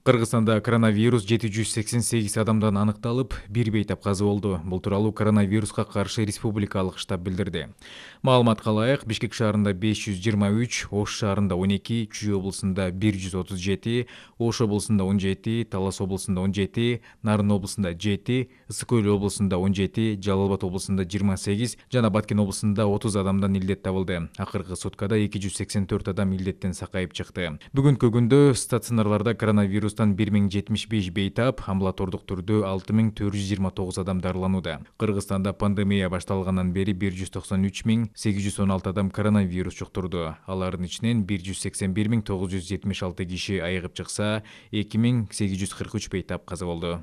Қырғызстанда коронавирус 788 адамдан анықталып, бір бейтап қазы олды. Бұл туралы коронавирусқа қаршы республикалық штаб білдірді. Малымат қалайық, Бішкек шарында 523, Ош шарында 12, Чүй облысында 137, Ош облысында 17, Талас облысында 17, Нарын облысында 7, Сыкөл облысында 17, жалалбат облысында 28, Жана Баткен облысында 30 адамдан елдет табылды. Ақырғы сотқада 284 адам елдеттен сақайып Бүгін стационарларда коронавирус вирустан бир миң жетимиш беш бейтап амбулатордук түрдө алты миң төрт жүз жыйырма тогуз адам дарыланууда кыргызстанда пандемия башталгандан бери бир жүз токсон үч миң сегиз жүз он алты адам коронавирус жуктурду алардын ичинен бир жүз сексен бир миң тогуз жүз жетимиш алты киши айыгып чыкса эки миң сегиз жүз кырк үч бейтап каза болду